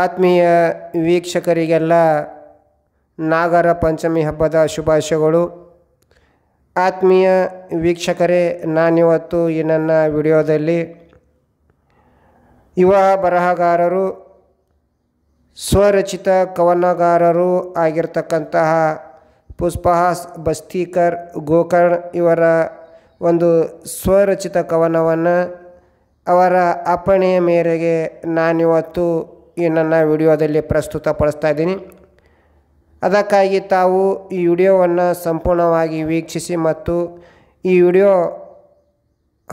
ಆತ್ಮೀಯ ವೀಕ್ಷಕರಿಗೆಲ್ಲ ನಾಗರ ಪಂಚಮಿ ಹಬ್ಬದ ಶುಭಾಶಯಗಳು ಆತ್ಮೀಯ ವೀಕ್ಷಕರೇ ನಾನಿವತ್ತು ಈ ನನ್ನ ವಿಡಿಯೋದಲ್ಲಿ ಯುವ ಬರಹಗಾರರು ಸ್ವರಚಿತ ಕವನಗಾರರು ಆಗಿರ್ತಕ್ಕಂತಹ ಪುಷ್ಪಹಾಸ್ ಬಸ್ತೀಕರ್ ಗೋಕರ್ಣ್ ಇವರ ಒಂದು ಸ್ವರಚಿತ ಕವನವನ್ನು ಅವರ ಅಪ್ಪಣೆಯ ಮೇರೆಗೆ ನಾನಿವತ್ತು ಈ ನನ್ನ ವಿಡಿಯೋದಲ್ಲಿ ಪಡಿಸ್ತಾ ಇದ್ದೀನಿ ಅದಕ್ಕಾಗಿ ತಾವು ಈ ವಿಡಿಯೋವನ್ನು ಸಂಪೂರ್ಣವಾಗಿ ವೀಕ್ಷಿಸಿ ಮತ್ತು ಈ ವಿಡಿಯೋ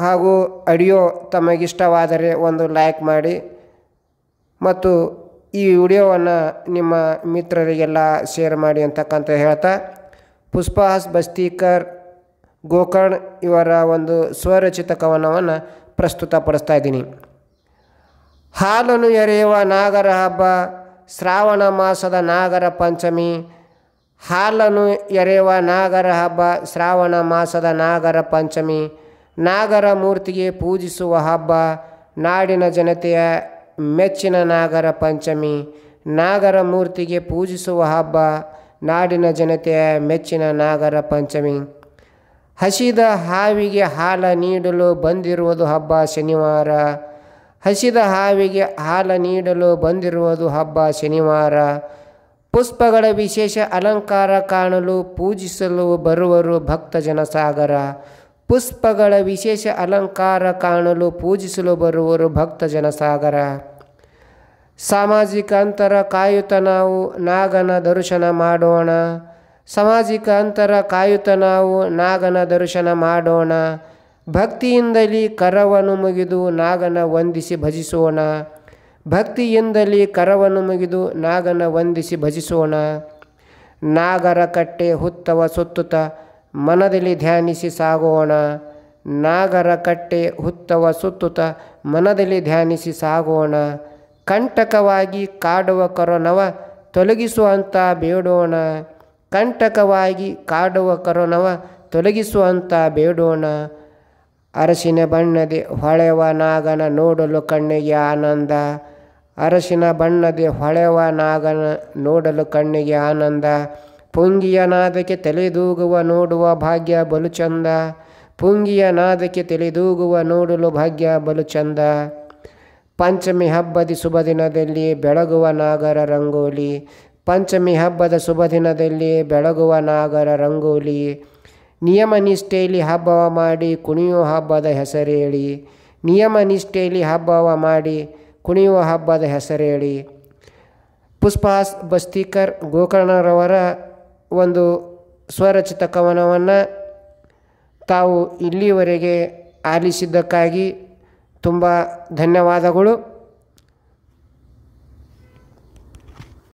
ಹಾಗೂ ಆಡಿಯೋ ತಮಗಿಷ್ಟವಾದರೆ ಒಂದು ಲೈಕ್ ಮಾಡಿ ಮತ್ತು ಈ ವಿಡಿಯೋವನ್ನು ನಿಮ್ಮ ಮಿತ್ರರಿಗೆಲ್ಲ ಶೇರ್ ಮಾಡಿ ಅಂತಕ್ಕಂಥ ಹೇಳ್ತಾ ಪುಷ್ಪಹಾಸ್ ಬಸ್ತೀಕರ್ ಗೋಕರ್ಣ್ ಇವರ ಒಂದು ಸ್ವರಚಿತ ಕವನವನ್ನು ಪ್ರಸ್ತುತಪಡಿಸ್ತಾ ಇದ್ದೀನಿ ಹಾಲನ್ನು ಎರೆಯುವ ನಾಗರ ಹಬ್ಬ ಶ್ರಾವಣ ಮಾಸದ ನಾಗರ ಪಂಚಮಿ ಹಾಲನ್ನು ಎರೆಯುವ ನಾಗರ ಹಬ್ಬ ಶ್ರಾವಣ ಮಾಸದ ನಾಗರ ಪಂಚಮಿ ನಾಗರ ಮೂರ್ತಿಗೆ ಪೂಜಿಸುವ ಹಬ್ಬ ನಾಡಿನ ಜನತೆಯ ಮೆಚ್ಚಿನ ನಾಗರ ಪಂಚಮಿ ನಾಗರ ಮೂರ್ತಿಗೆ ಪೂಜಿಸುವ ಹಬ್ಬ ನಾಡಿನ ಜನತೆಯ ಮೆಚ್ಚಿನ ನಾಗರ ಪಂಚಮಿ ಹಸಿದ ಹಾವಿಗೆ ಹಾಲ ನೀಡಲು ಬಂದಿರುವುದು ಹಬ್ಬ ಶನಿವಾರ ಹಸಿದ ಹಾವಿಗೆ ಹಾಲ ನೀಡಲು ಬಂದಿರುವುದು ಹಬ್ಬ ಶನಿವಾರ ಪುಷ್ಪಗಳ ವಿಶೇಷ ಅಲಂಕಾರ ಕಾಣಲು ಪೂಜಿಸಲು ಬರುವರು ಭಕ್ತ ಜನಸಾಗರ ಪುಷ್ಪಗಳ ವಿಶೇಷ ಅಲಂಕಾರ ಕಾಣಲು ಪೂಜಿಸಲು ಬರುವರು ಭಕ್ತ ಜನಸಾಗರ ಸಾಮಾಜಿಕ ಅಂತರ ಕಾಯುತ್ತ ನಾವು ನಾಗನ ದರ್ಶನ ಮಾಡೋಣ ಸಾಮಾಜಿಕ ಅಂತರ ಕಾಯುತ್ತ ನಾವು ನಾಗನ ದರ್ಶನ ಮಾಡೋಣ ಭಕ್ತಿಯಿಂದಲೇ ಕರವನ್ನು ಮುಗಿದು ನಾಗನ ವಂದಿಸಿ ಭಜಿಸೋಣ ಭಕ್ತಿಯಿಂದಲೇ ಕರವನ್ನು ಮುಗಿದು ನಾಗನ ವಂದಿಸಿ ಭಜಿಸೋಣ ನಾಗರ ಕಟ್ಟೆ ಹುತ್ತವ ಸುತ್ತುತ ಮನದಲ್ಲಿ ಧ್ಯಾನಿಸಿ ಸಾಗೋಣ ನಾಗರ ಕಟ್ಟೆ ಹುತ್ತವ ಸುತ್ತುತ್ತ ಮನದಲ್ಲಿ ಧ್ಯಾನಿಸಿ ಸಾಗೋಣ ಕಂಟಕವಾಗಿ ಕಾಡುವ ಕರೋನವ ತೊಲಗಿಸುವಂತ ಬೇಡೋಣ ಕಂಟಕವಾಗಿ ಕಾಡುವ ಕರೋನವ ತೊಲಗಿಸುವಂತ ಬೇಡೋಣ ಅರಸಿನ ಬಣ್ಣದಿ ಹೊಳೆವ ನಾಗನ ನೋಡಲು ಕಣ್ಣಿಗೆ ಆನಂದ ಅರಸಿನ ಬಣ್ಣದಿ ಹೊಳೆವ ನಾಗನ ನೋಡಲು ಕಣ್ಣಿಗೆ ಆನಂದ ಪುಂಗಿಯ ನಾದಕ್ಕೆ ತಲೆದೂಗುವ ನೋಡುವ ಭಾಗ್ಯ ಬಲು ಚಂದ ಪುಂಗಿಯ ನಾದಕ್ಕೆ ತಲೆದೂಗುವ ನೋಡಲು ಭಾಗ್ಯ ಬಲು ಚಂದ ಪಂಚಮಿ ಹಬ್ಬದ ಶುಭ ದಿನದಲ್ಲಿ ಬೆಳಗುವ ನಾಗರ ರಂಗೋಲಿ ಪಂಚಮಿ ಹಬ್ಬದ ಶುಭ ದಿನದಲ್ಲಿ ಬೆಳಗುವ ನಾಗರ ರಂಗೋಲಿ ನಿಯಮ ನಿಷ್ಠೆಯಲ್ಲಿ ಹಬ್ಬವ ಮಾಡಿ ಕುಣಿಯುವ ಹಬ್ಬದ ಹೆಸರೇಳಿ ನಿಯಮ ನಿಷ್ಠೆಯಲ್ಲಿ ಹಬ್ಬವ ಮಾಡಿ ಕುಣಿಯುವ ಹಬ್ಬದ ಹೆಸರೇಳಿ ಪುಷ್ಪಾಸ್ ಬಸ್ತಿಕರ್ ಗೋಕರ್ಣರವರ ಒಂದು ಸ್ವರಚಿತ ಕವನವನ್ನು ತಾವು ಇಲ್ಲಿವರೆಗೆ ಆಲಿಸಿದ್ದಕ್ಕಾಗಿ ತುಂಬ ಧನ್ಯವಾದಗಳು